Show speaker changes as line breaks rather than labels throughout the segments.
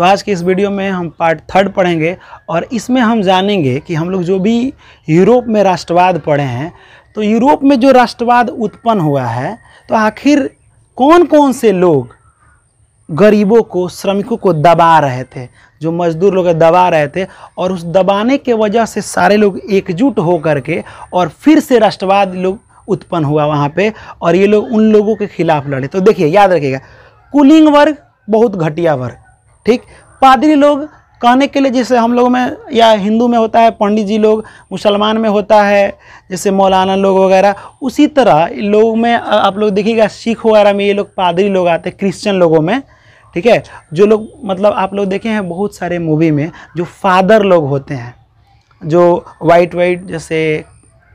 तो आज के इस वीडियो में हम पार्ट थर्ड पढ़ेंगे और इसमें हम जानेंगे कि हम लोग जो भी यूरोप में राष्ट्रवाद पढ़े हैं तो यूरोप में जो राष्ट्रवाद उत्पन्न हुआ है तो आखिर कौन कौन से लोग गरीबों को श्रमिकों को दबा रहे थे जो मजदूर लोग दबा रहे थे और उस दबाने के वजह से सारे लोग एकजुट हो के और फिर से राष्ट्रवाद लोग उत्पन्न हुआ वहाँ पे और ये लोग उन लोगों के खिलाफ लड़े तो देखिए याद रखिएगा कुलिंग वर्ग बहुत घटिया वर्ग ठीक पादरी लोग कहने के लिए जैसे हम लोग में या हिंदू में होता है पंडित जी लोग मुसलमान में होता है जैसे मौलाना लोग वगैरह उसी तरह लोग में आप लोग देखिएगा सिख वगैरह में ये लोग पादरी लोग आते हैं क्रिश्चियन लोगों में ठीक है जो लोग मतलब आप लोग देखे हैं बहुत सारे मूवी में जो फादर लोग होते हैं जो वाइट वाइट जैसे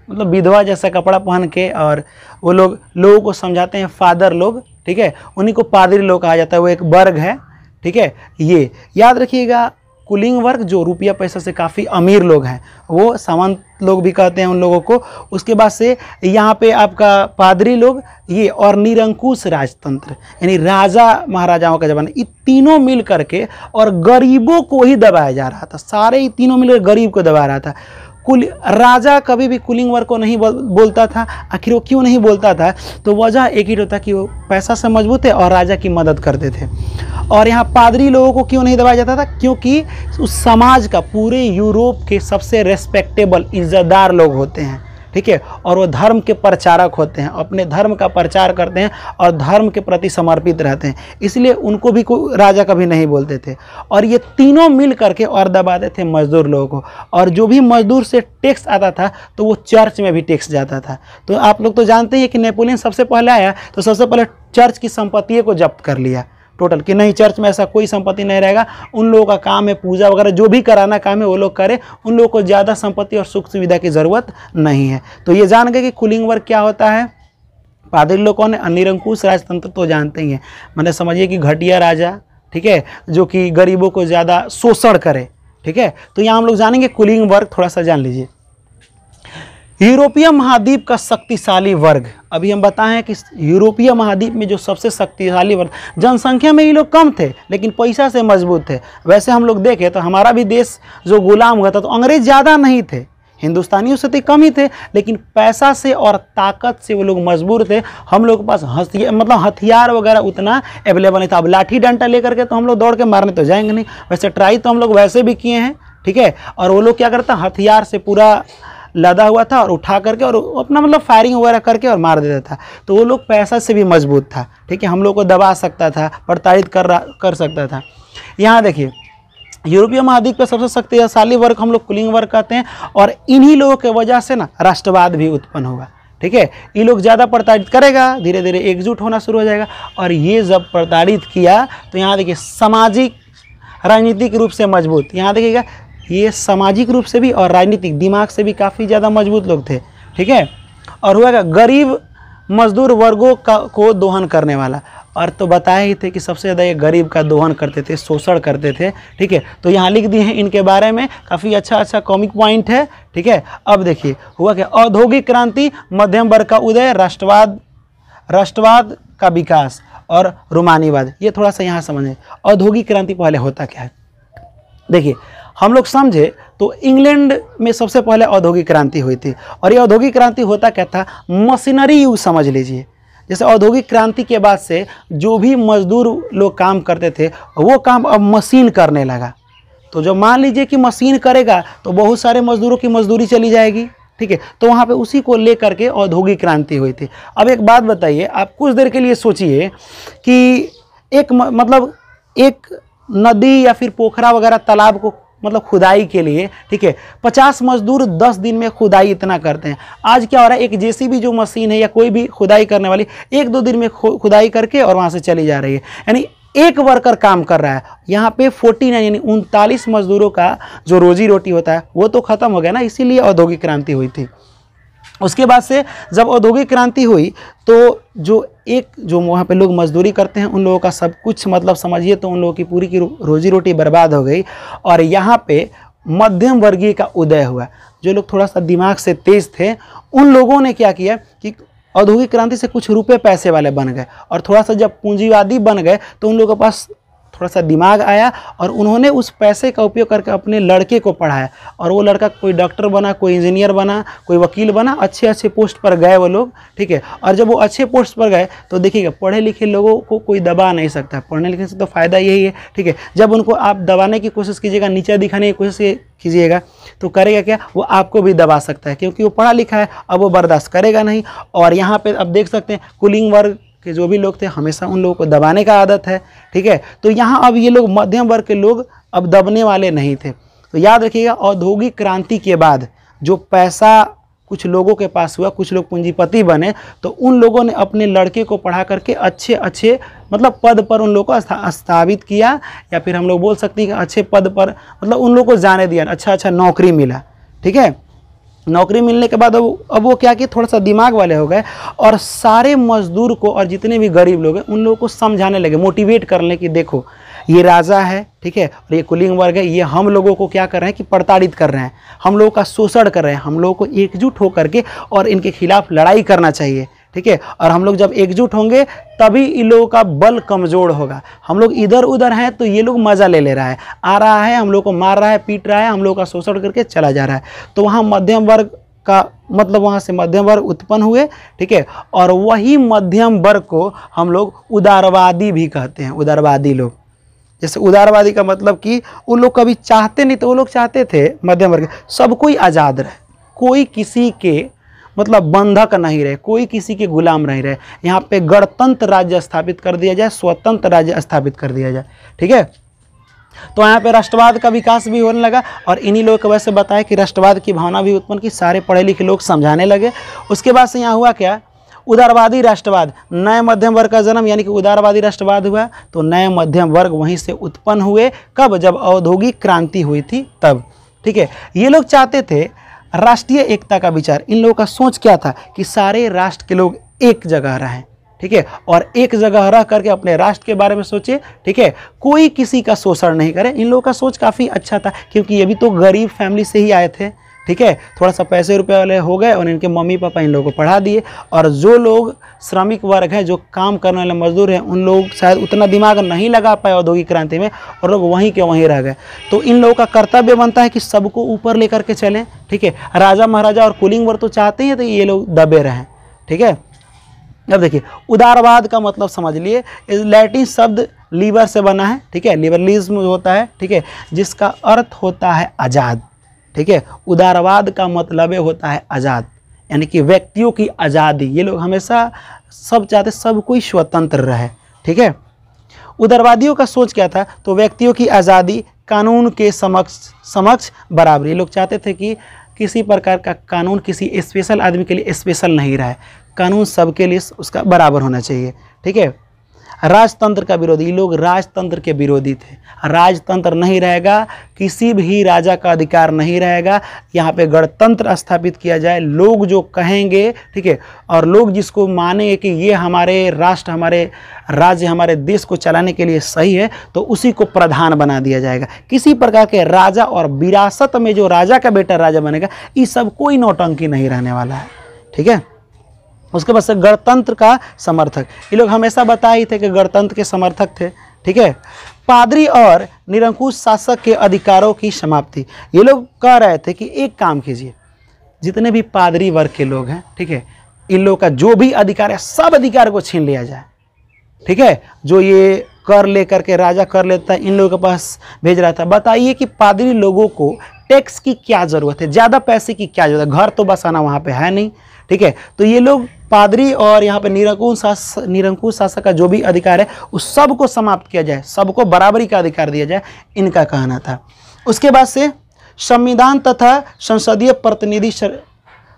मतलब विधवा जैसा कपड़ा पहन के और वो लोग लोगों को समझाते हैं फादर लोग ठीक है उन्हीं को पादरी लोग कहा जाता है वो एक वर्ग है ठीक है ये याद रखिएगा कुलिंग वर्क जो रुपया पैसा से काफ़ी अमीर लोग हैं वो सामंत लोग भी कहते हैं उन लोगों को उसके बाद से यहाँ पे आपका पादरी लोग ये और निरंकुश राजतंत्र यानी राजा महाराजाओं का जमाना ये तीनों मिल करके और गरीबों को ही दबाया जा रहा था सारे ही तीनों मिलकर गरीब को दबा रहा था कुल राजा कभी भी कुलिंग वर्ग को नहीं बोलता था आखिर वो क्यों नहीं बोलता था तो वजह एक ही होता कि वो पैसा से मजबूत है और राजा की मदद करते थे और यहाँ पादरी लोगों को क्यों नहीं दबाया जाता था क्योंकि उस समाज का पूरे यूरोप के सबसे रेस्पेक्टेबल इज्जतदार लोग होते हैं ठीक है और वो धर्म के प्रचारक होते हैं अपने धर्म का प्रचार करते हैं और धर्म के प्रति समर्पित रहते हैं इसलिए उनको भी कोई राजा कभी नहीं बोलते थे और ये तीनों मिल करके और दबाते थे मजदूर लोगों को और जो भी मजदूर से टैक्स आता था तो वो चर्च में भी टैक्स जाता था तो आप लोग तो जानते ही कि नेपोलियन सबसे पहले आया तो सबसे पहले चर्च की संपत्ति को जब्त कर लिया टोटल कि नहीं चर्च में ऐसा कोई संपत्ति नहीं रहेगा उन लोगों का काम है पूजा वगैरह जो भी कराना काम है वो लोग करें उन लोगों को ज़्यादा संपत्ति और सुख सुविधा की ज़रूरत नहीं है तो ये जान गए कि कुलिंग वर्ग क्या होता है पादरी लोग कौन है निरंकुश राजतंत्र तो जानते ही हैं मैंने मतलब समझिए कि घटिया राजा ठीक है जो कि गरीबों को ज़्यादा शोषण करे ठीक है तो यहाँ हम लोग जानेंगे कुलिंग वर्ग थोड़ा सा जान लीजिए यूरोपीय महाद्वीप का शक्तिशाली वर्ग अभी हम बताएं कि यूरोपीय महाद्वीप में जो सबसे शक्तिशाली वर्ग जनसंख्या में ये लोग कम थे लेकिन पैसा से मजबूत थे वैसे हम लोग देखें तो हमारा भी देश जो गुलाम हुआ था तो अंग्रेज ज़्यादा नहीं थे हिंदुस्तानियों से तो कम ही थे लेकिन पैसा से और ताकत से वो लोग मजबूर थे हम लोग के पास हथियार मतलब हथियार वगैरह उतना अवेलेबल नहीं था अब लाठी डंडा लेकर के तो हम लोग दौड़ के मारने तो जाएंगे नहीं वैसे ट्राई तो हम लोग वैसे भी किए हैं ठीक है और वो लोग क्या करते हैं हथियार से पूरा लदा हुआ था और उठा करके और अपना मतलब फायरिंग वगैरह करके और मार देता था तो वो लोग पैसा से भी मजबूत था ठीक है हम लोग को दबा सकता था प्रताड़ित कर कर सकता था यहाँ देखिए यूरोपीय महाद्वीप का सबसे शक्तिशाली वर्ग हम लोग कुलिंग वर्ग कहते हैं और इन्हीं लोगों के वजह से ना राष्ट्रवाद भी उत्पन्न होगा ठीक है ये लोग ज़्यादा प्रताड़ित करेगा धीरे धीरे एकजुट होना शुरू हो जाएगा और ये जब प्रताड़ित किया तो यहाँ देखिए सामाजिक राजनीतिक रूप से मजबूत यहाँ देखिएगा ये सामाजिक रूप से भी और राजनीतिक दिमाग से भी काफ़ी ज़्यादा मजबूत लोग थे ठीक है और हुआ क्या गरीब मजदूर वर्गों का को दोहन करने वाला और तो बताए ही थे कि सबसे ज़्यादा ये गरीब का दोहन करते थे शोषण करते थे ठीक है तो यहाँ लिख दिए हैं इनके बारे में काफ़ी अच्छा अच्छा कॉमिक पॉइंट है ठीक है अब देखिए हुआ क्या औद्योगिक क्रांति मध्यम वर्ग का उदय राष्ट्रवाद राष्ट्रवाद का विकास और रोमानीवाद ये थोड़ा सा यहाँ समझें औद्योगिक क्रांति पहले होता क्या है देखिए हम लोग समझे तो इंग्लैंड में सबसे पहले औद्योगिक क्रांति हुई थी और ये औद्योगिक क्रांति होता क्या था मशीनरी यूज समझ लीजिए जैसे औद्योगिक क्रांति के बाद से जो भी मजदूर लोग काम करते थे वो काम अब मशीन करने लगा तो जब मान लीजिए कि मशीन करेगा तो बहुत सारे मजदूरों की मजदूरी चली जाएगी ठीक है तो वहाँ पे उसी को ले करके औद्योगिक क्रांति हुई थी अब एक बात बताइए आप कुछ देर के लिए सोचिए कि एक मतलब एक नदी या फिर पोखरा वगैरह तालाब को मतलब खुदाई के लिए ठीक है पचास मजदूर दस दिन में खुदाई इतना करते हैं आज क्या हो रहा है एक जेसीबी जो मशीन है या कोई भी खुदाई करने वाली एक दो दिन में खुदाई करके और वहाँ से चली जा रही है यानी एक वर्कर काम कर रहा है यहाँ पे फोर्टी नाइन यानी उनतालीस मजदूरों का जो रोजी रोटी होता है वो तो खत्म हो गया ना इसीलिए औद्योगिक क्रांति हुई थी उसके बाद से जब औद्योगिक क्रांति हुई तो जो एक जो वहाँ पे लोग मजदूरी करते हैं उन लोगों का सब कुछ मतलब समझिए तो उन लोगों की पूरी की रोजी रोटी बर्बाद हो गई और यहाँ पे मध्यम वर्गीय का उदय हुआ जो लोग थोड़ा सा दिमाग से तेज थे उन लोगों ने क्या किया कि औद्योगिक क्रांति से कुछ रुपए पैसे वाले बन गए और थोड़ा सा जब पूंजीवादी बन गए तो उन लोगों के पास थोड़ा सा दिमाग आया और उन्होंने उस पैसे का उपयोग करके अपने लड़के को पढ़ाया और वो लड़का कोई डॉक्टर बना कोई इंजीनियर बना कोई वकील बना अच्छे अच्छे पोस्ट पर गए वो लोग ठीक है और जब वो अच्छे पोस्ट पर गए तो देखिएगा पढ़े लिखे लोगों को कोई दबा नहीं सकता पढ़ने लिखने से तो फ़ायदा यही है ठीक है जब उनको आप दबाने की कोशिश कीजिएगा नीचे दिखाने की कोशिश कीजिएगा तो करेगा क्या वो आपको भी दबा सकता है क्योंकि वो पढ़ा लिखा है अब वो बर्दाश्त करेगा नहीं और यहाँ पर आप देख सकते हैं कुलिंग वर्ग के जो भी लोग थे हमेशा उन लोगों को दबाने का आदत है ठीक है तो यहाँ अब ये लोग मध्यम वर्ग के लोग अब दबने वाले नहीं थे तो याद रखिएगा औद्योगिक क्रांति के बाद जो पैसा कुछ लोगों के पास हुआ कुछ लोग पूंजीपति बने तो उन लोगों ने अपने लड़के को पढ़ा करके अच्छे अच्छे मतलब पद पर उन लोगों को स्थापित किया या फिर हम लोग बोल सकते हैं कि अच्छे पद पर मतलब उन लोगों को जाने दिया अच्छा अच्छा नौकरी मिला ठीक है नौकरी मिलने के बाद अब अब वो क्या कि थोड़ा सा दिमाग वाले हो गए और सारे मजदूर को और जितने भी गरीब लोग हैं उन लोगों को समझाने लगे मोटिवेट कर लें कि देखो ये राजा है ठीक है और ये कुलिंग वर्ग है ये हम लोगों को क्या कर रहे हैं कि प्रताड़ित कर रहे हैं हम लोगों का शोषण कर रहे हैं हम लोगों को एकजुट होकर के और इनके खिलाफ लड़ाई करना चाहिए ठीक है और हम लोग जब एकजुट होंगे तभी इन लोगों का बल कमज़ोर होगा हम लोग इधर उधर हैं तो ये लोग मज़ा ले ले रहा है आ रहा है हम लोग को मार रहा है पीट रहा है हम लोग का शोषण करके चला जा रहा है तो वहाँ मध्यम वर्ग का मतलब वहाँ से मध्यम वर्ग उत्पन्न हुए ठीक है और वही मध्यम वर्ग को हम लोग उदारवादी भी कहते हैं उदारवादी लोग जैसे उदारवादी का मतलब कि उन लोग कभी चाहते नहीं तो वो लोग चाहते थे मध्यम वर्ग सब कोई आज़ाद रहे कोई किसी के मतलब बंधक नहीं रहे कोई किसी के गुलाम नहीं रहे यहाँ पे गणतंत्र राज्य स्थापित कर दिया जाए स्वतंत्र राज्य स्थापित कर दिया जाए ठीक है तो यहाँ पे राष्ट्रवाद का विकास भी होने लगा और इन्हीं लोगों को वैसे बताया कि राष्ट्रवाद की भावना भी उत्पन्न की सारे पढ़े लिखे लोग समझाने लगे उसके बाद से यहाँ हुआ क्या उदारवादी राष्ट्रवाद नए मध्यम वर्ग का जन्म यानी कि उदारवादी राष्ट्रवाद हुआ तो नए मध्यम वर्ग वहीं से उत्पन्न हुए कब जब औद्योगिक क्रांति हुई थी तब ठीक है ये लोग चाहते थे राष्ट्रीय एकता का विचार इन लोगों का सोच क्या था कि सारे राष्ट्र के लोग एक जगह रहें ठीक है और एक जगह रह करके अपने राष्ट्र के बारे में सोचे ठीक है कोई किसी का शोषण नहीं करे इन लोगों का सोच काफ़ी अच्छा था क्योंकि ये भी तो गरीब फैमिली से ही आए थे ठीक है थोड़ा सा पैसे रुपए वाले हो गए और इनके मम्मी पापा इन लोगों को पढ़ा दिए और जो लोग श्रमिक वर्ग हैं जो काम करने वाले मजदूर हैं उन लोग शायद उतना दिमाग नहीं लगा पाए औद्योगिक क्रांति में और लोग वहीं के वहीं रह गए तो इन लोगों का कर्तव्य बनता है कि सबको ऊपर लेकर के चलें ठीक है राजा महाराजा और कुलिंग वर्ग तो चाहते हैं तो ये लोग दबे रहें ठीक है अब देखिए उदारवाद का मतलब समझ लिए लैटिन शब्द लीवर से बना है ठीक है लिबरलिज्म होता है ठीक है जिसका अर्थ होता है आज़ाद ठीक है उदारवाद का मतलब होता है आज़ाद यानी कि व्यक्तियों की आज़ादी ये लोग हमेशा सब चाहते सब कोई स्वतंत्र रहे ठीक है उदारवादियों का सोच क्या था तो व्यक्तियों की आज़ादी कानून के समक्ष समक्ष बराबर ये लोग चाहते थे कि किसी प्रकार का कानून किसी स्पेशल आदमी के लिए स्पेशल नहीं रहे कानून सबके लिए उसका बराबर होना चाहिए ठीक है राजतंत्र का विरोधी लोग राजतंत्र के विरोधी थे राजतंत्र नहीं रहेगा किसी भी राजा का अधिकार नहीं रहेगा यहाँ पे गणतंत्र स्थापित किया जाए लोग जो कहेंगे ठीक है और लोग जिसको मानेंगे कि ये हमारे राष्ट्र हमारे राज्य हमारे देश को चलाने के लिए सही है तो उसी को प्रधान बना दिया जाएगा किसी प्रकार के राजा और विरासत में जो राजा का बेटा राजा बनेगा इस सब कोई नौटंकी नहीं रहने वाला है ठीक है उसके बाद से गणतंत्र का समर्थक ये लोग हमेशा बता ही थे कि गणतंत्र के समर्थक थे ठीक है पादरी और निरंकुश शासक के अधिकारों की समाप्ति ये लोग कह रहे थे कि एक काम कीजिए जितने भी पादरी वर्ग के लोग हैं ठीक है इन लोगों का जो भी अधिकार है सब अधिकार को छीन लिया जाए ठीक है जो ये कर ले करके राजा कर लेता है इन लोगों के पास भेज रहा था बताइए कि पादरी लोगों को टैक्स की क्या ज़रूरत है ज़्यादा पैसे की क्या ज़रूरत है घर तो बसाना वहाँ पे है नहीं ठीक है तो ये लोग पादरी और यहाँ पे निरंकुश शास निरंकुश शासक का जो भी अधिकार है उस सब को समाप्त किया जाए सबको बराबरी का अधिकार दिया जाए इनका कहना था उसके बाद से संविधान तथा संसदीय प्रतिनिधि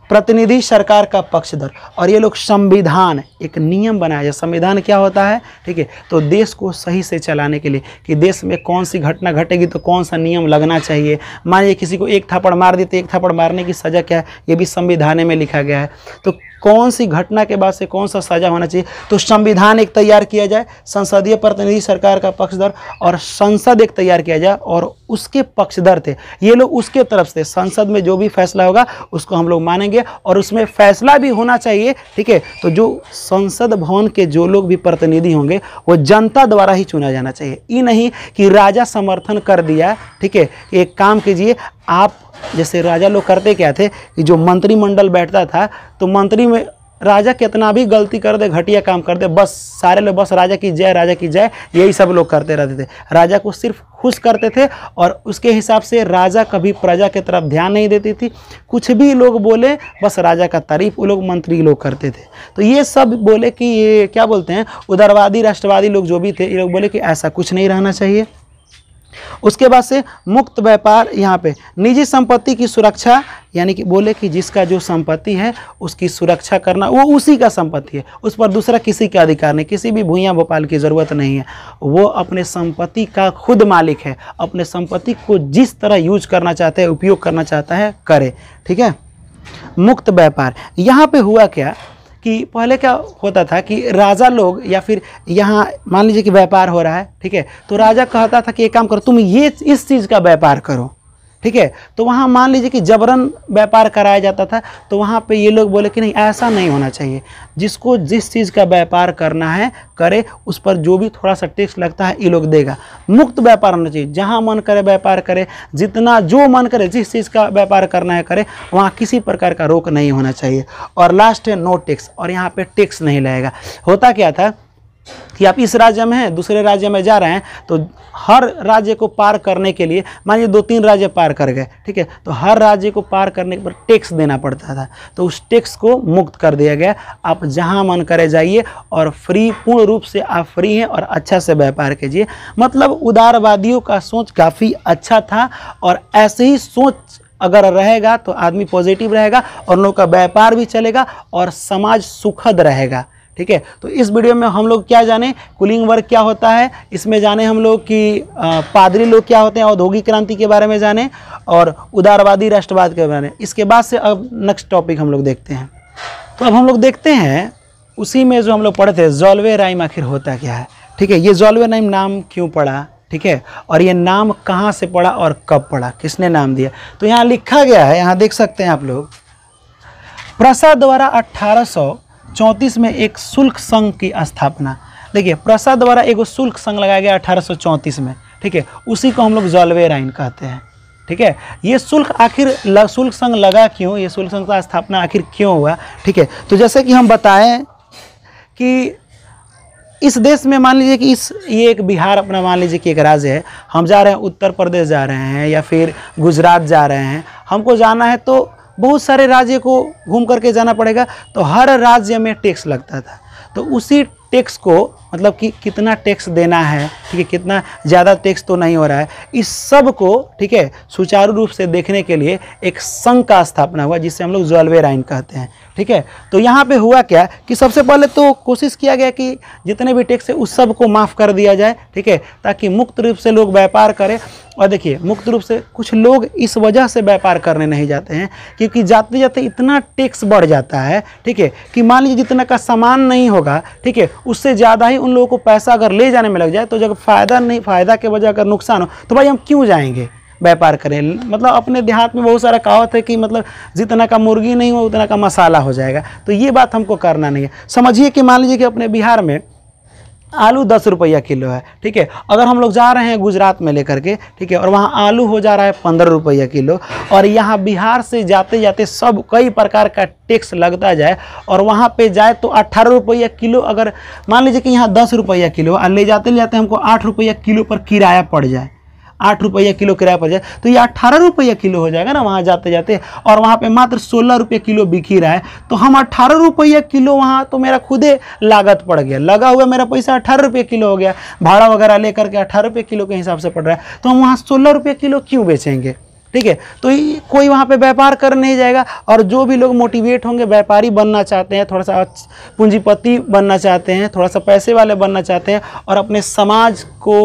प्रतिनिधि सरकार का पक्षधर और ये लोग संविधान एक नियम बनाया जाए संविधान क्या होता है ठीक है तो देश को सही से चलाने के लिए कि देश में कौन सी घटना घटेगी तो कौन सा नियम लगना चाहिए मान लीजिए किसी को एक थप्पड़ मार दी तो एक थप्पड़ मारने की सज़ा क्या है ये भी संविधान में लिखा गया है तो कौन सी घटना के बाद से कौन सा सजा होना चाहिए तो संविधान एक तैयार किया जाए संसदीय प्रतिनिधि सरकार का पक्षधर और संसद एक तैयार किया जाए और उसके पक्षधर थे ये लोग उसके तरफ से संसद में जो भी फैसला होगा उसको हम लोग मानेंगे और उसमें फैसला भी होना चाहिए ठीक है तो जो संसद भवन के जो लोग भी प्रतिनिधि होंगे वो जनता द्वारा ही चुना जाना चाहिए ये नहीं कि राजा समर्थन कर दिया ठीक है एक काम कीजिए आप जैसे राजा लोग करते क्या थे कि जो मंत्रिमंडल बैठता था तो मंत्री में राजा कितना भी गलती कर दे घटिया काम कर दे बस सारे लोग बस राजा की जय राजा की जय यही सब लोग करते रहते थे राजा को सिर्फ खुश करते थे और उसके हिसाब से राजा कभी प्रजा के तरफ ध्यान नहीं देती थी कुछ भी लोग बोले बस राजा का तारीफ वो लोग मंत्री लोग करते थे तो ये सब बोले कि ये क्या बोलते हैं उदारवादी राष्ट्रवादी लोग जो भी थे ये लोग बोले कि ऐसा कुछ नहीं रहना चाहिए उसके बाद से मुक्त व्यापार यहाँ पे निजी संपत्ति की सुरक्षा यानी कि बोले कि जिसका जो संपत्ति है उसकी सुरक्षा करना वो उसी का संपत्ति है उस पर दूसरा किसी का अधिकार नहीं किसी भी भूया भोपाल की ज़रूरत नहीं है वो अपने संपत्ति का खुद मालिक है अपने संपत्ति को जिस तरह यूज करना चाहता है उपयोग करना चाहता है करे ठीक है मुक्त व्यापार यहाँ पे हुआ क्या कि पहले क्या होता था कि राजा लोग या फिर यहाँ मान लीजिए कि व्यापार हो रहा है ठीक है तो राजा कहता था कि एक काम करो तुम ये इस चीज़ का व्यापार करो ठीक है तो वहाँ मान लीजिए कि जबरन व्यापार कराया जाता था तो वहाँ पे ये लोग बोले कि नहीं ऐसा नहीं होना चाहिए जिसको जिस चीज़ का व्यापार करना है करे उस पर जो भी थोड़ा सा टैक्स लगता है ये लोग देगा मुक्त व्यापार होना चाहिए जहाँ मन करे व्यापार करे जितना जो मन करे जिस चीज़ का व्यापार करना है करे वहाँ किसी प्रकार का रोक नहीं होना चाहिए और लास्ट है नो टैक्स और यहाँ पर टैक्स नहीं लगेगा होता क्या था कि आप इस राज्य में हैं दूसरे राज्य में जा रहे हैं तो हर राज्य को पार करने के लिए मान लीजिए दो तीन राज्य पार कर गए ठीक है तो हर राज्य को पार करने पर टैक्स देना पड़ता था तो उस टैक्स को मुक्त कर दिया गया आप जहाँ मन करे जाइए और फ्री पूर्ण रूप से आप फ्री हैं और अच्छा से व्यापार कीजिए मतलब उदारवादियों का सोच काफ़ी अच्छा था और ऐसे ही सोच अगर रहेगा तो आदमी पॉजिटिव रहेगा और उनका व्यापार भी चलेगा और समाज सुखद रहेगा ठीक है तो इस वीडियो में हम लोग क्या जाने कुलिंग वर्क क्या होता है इसमें जाने हम लोग कि पादरी लोग क्या होते हैं औद्योगिक क्रांति के बारे में जाने और उदारवादी राष्ट्रवाद के बारे में इसके बाद से अब नेक्स्ट टॉपिक हम लोग देखते हैं तो अब हम लोग देखते हैं उसी में जो हम लोग पढ़े थे जॉलवे राइम आखिर होता क्या है ठीक है ये जॉलवे राइम नाम क्यों पड़ा ठीक है और ये नाम कहाँ से पड़ा और कब पड़ा किसने नाम दिया तो यहाँ लिखा गया है यहाँ देख सकते हैं आप लोग प्रसाद द्वारा अट्ठारह 1834 में एक शुल्क संघ की स्थापना देखिए प्रसाद द्वारा एगो शुल्क संघ लगाया गया 1834 में ठीक है उसी को हम लोग जलवे राइन कहते हैं ठीक है ये शुल्क आखिर शुल्क संघ लगा क्यों ये शुल्क संघ का स्थापना आखिर क्यों हुआ ठीक है तो जैसे कि हम बताएं कि इस देश में मान लीजिए कि इस ये एक बिहार अपना मान लीजिए कि एक राज्य है हम जा रहे हैं उत्तर प्रदेश जा रहे हैं या फिर गुजरात जा रहे हैं हमको जाना है तो बहुत सारे राज्य को घूम करके जाना पड़ेगा तो हर राज्य में टैक्स लगता था तो उसी टैक्स को मतलब कि कितना टैक्स देना है ठीक है कितना ज़्यादा टैक्स तो नहीं हो रहा है इस सब को ठीक है सुचारू रूप से देखने के लिए एक संघ का स्थापना हुआ जिसे हम लोग ज्वेलवे राइन कहते हैं ठीक है तो यहाँ पे हुआ क्या कि सबसे पहले तो कोशिश किया गया कि जितने भी टैक्स है उस सब को माफ़ कर दिया जाए ठीक है ताकि मुक्त रूप से लोग व्यापार करें और देखिए मुख्य रूप से कुछ लोग इस वजह से व्यापार करने नहीं जाते हैं क्योंकि जाते जाते इतना टैक्स बढ़ जाता है ठीक है कि मान लीजिए जितना का सामान नहीं होगा ठीक है उससे ज़्यादा ही उन लोगों को पैसा अगर ले जाने में लग जाए तो जब फ़ायदा नहीं फ़ायदा के वजह अगर नुकसान हो तो भाई हम क्यों जाएंगे व्यापार करें मतलब अपने देहात में बहुत सारा कहावत है कि मतलब जितना का मुर्गी नहीं हो उतना का मसाला हो जाएगा तो ये बात हमको करना नहीं है समझिए कि मान लीजिए कि अपने बिहार में आलू दस रुपया किलो है ठीक है अगर हम लोग जा रहे हैं गुजरात में लेकर के ठीक है और वहाँ आलू हो जा रहा है पंद्रह रुपया किलो और यहाँ बिहार से जाते जाते सब कई प्रकार का टैक्स लगता जाए और वहाँ पे जाए तो अट्ठारह रुपया किलो अगर मान लीजिए कि यहाँ दस रुपया किलो और ले जाते ले जाते हमको आठ रुपया किलो पर किराया पड़ जाए आठ रुपया किलो किराया पड़ जाए तो ये अट्ठारह रुपया किलो हो जाएगा ना वहाँ जाते जाते और वहाँ पे मात्र सोलह रुपये किलो बिक ही रहा है तो हम अट्ठारह रुपया किलो वहाँ तो मेरा खुदे लागत पड़ गया लगा हुआ मेरा पैसा अट्ठारह रुपये किलो हो गया भाड़ा वगैरह ले करके अट्ठारह रुपये किलो के हिसाब से पड़ रहा है तो हम वहाँ सोलह रुपये किलो क्यों बेचेंगे ठीक है तो कोई वहाँ पे व्यापार कर नहीं जाएगा और जो भी लोग मोटिवेट होंगे व्यापारी बनना चाहते हैं थोड़ा सा पूंजीपति बनना चाहते हैं थोड़ा सा पैसे वाले बनना चाहते हैं और अपने समाज को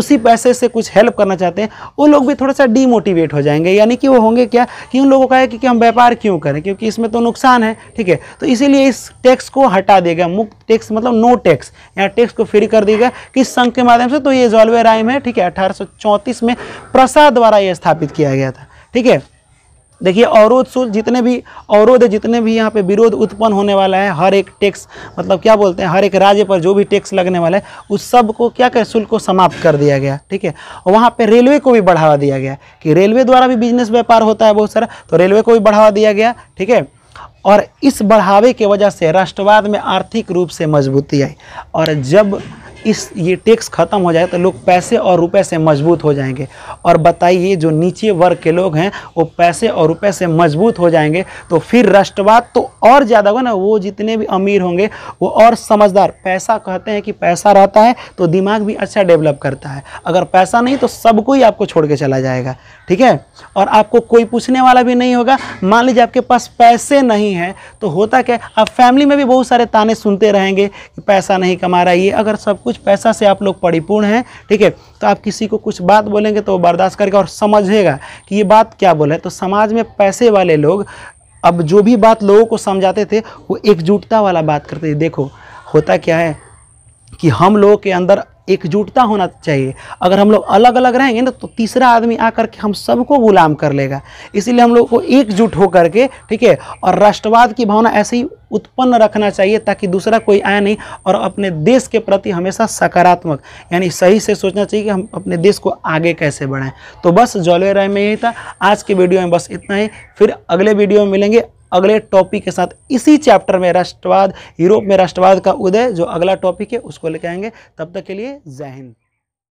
उसी पैसे से कुछ हेल्प करना चाहते हैं वो लोग भी थोड़ा सा डीमोटिवेट हो जाएंगे यानी कि वो होंगे क्या कि उन लोगों का है कि, कि हम व्यापार क्यों करें क्योंकि इसमें तो नुकसान है ठीक है तो इसीलिए इस टैक्स को हटा देगा मुक्त टैक्स मतलब नो टैक्स या टैक्स को फ्री कर देगा किस संघ के माध्यम से तो ये जॉलवे राय है ठीक है अठारह में प्रसाद द्वारा यह स्थापित किया गया था ठीक है देखिए अवरोध शुल्क जितने भी अवरोध जितने भी यहाँ पे विरोध उत्पन्न होने वाला है हर एक टैक्स मतलब क्या बोलते हैं हर एक राज्य पर जो भी टैक्स लगने वाला है उस सब को क्या कर शुल्क को समाप्त कर दिया गया ठीक है और वहाँ पर रेलवे को भी बढ़ावा दिया गया कि रेलवे द्वारा भी बिजनेस व्यापार होता है बहुत सारा तो रेलवे को भी बढ़ावा दिया गया ठीक है और इस बढ़ावे की वजह से राष्ट्रवाद में आर्थिक रूप से मजबूती आई और जब इस ये टैक्स ख़त्म हो जाए तो लोग पैसे और रुपए से मजबूत हो जाएंगे और बताइए जो नीचे वर्ग के लोग हैं वो पैसे और रुपए से मजबूत हो जाएंगे तो फिर राष्ट्रवाद तो और ज़्यादा होगा ना वो जितने भी अमीर होंगे वो और समझदार पैसा कहते हैं कि पैसा रहता है तो दिमाग भी अच्छा डेवलप करता है अगर पैसा नहीं तो सब कोई आपको छोड़ के चला जाएगा ठीक है और आपको कोई पूछने वाला भी नहीं होगा मान लीजिए आपके पास पैसे नहीं हैं तो होता क्या आप फैमिली में भी बहुत सारे ताने सुनते रहेंगे कि पैसा नहीं कमा रहा ये अगर सब कुछ कुछ पैसा से आप लोग परिपूर्ण हैं ठीक है तो आप किसी को कुछ बात बोलेंगे तो वो बर्दाश्त करेगा और समझेगा कि ये बात क्या बोले तो समाज में पैसे वाले लोग अब जो भी बात लोगों को समझाते थे वो एकजुटता वाला बात करते थे देखो होता क्या है कि हम लोगों के अंदर एकजुटता होना चाहिए अगर हम लोग अलग अलग रहेंगे ना तो तीसरा आदमी आकर के हम सबको गुलाम कर लेगा इसीलिए हम लोग को एकजुट होकर के ठीक है और राष्ट्रवाद की भावना ऐसे ही उत्पन्न रखना चाहिए ताकि दूसरा कोई आए नहीं और अपने देश के प्रति हमेशा सकारात्मक यानी सही से सोचना चाहिए कि हम अपने देश को आगे कैसे बढ़ाएं तो बस जॉलवे राय में यही था आज के वीडियो में बस इतना ही फिर अगले वीडियो में मिलेंगे अगले टॉपिक के साथ इसी चैप्टर में राष्ट्रवाद यूरोप में राष्ट्रवाद का उदय जो अगला टॉपिक है उसको लेके आएंगे तब तक के लिए जय हिंद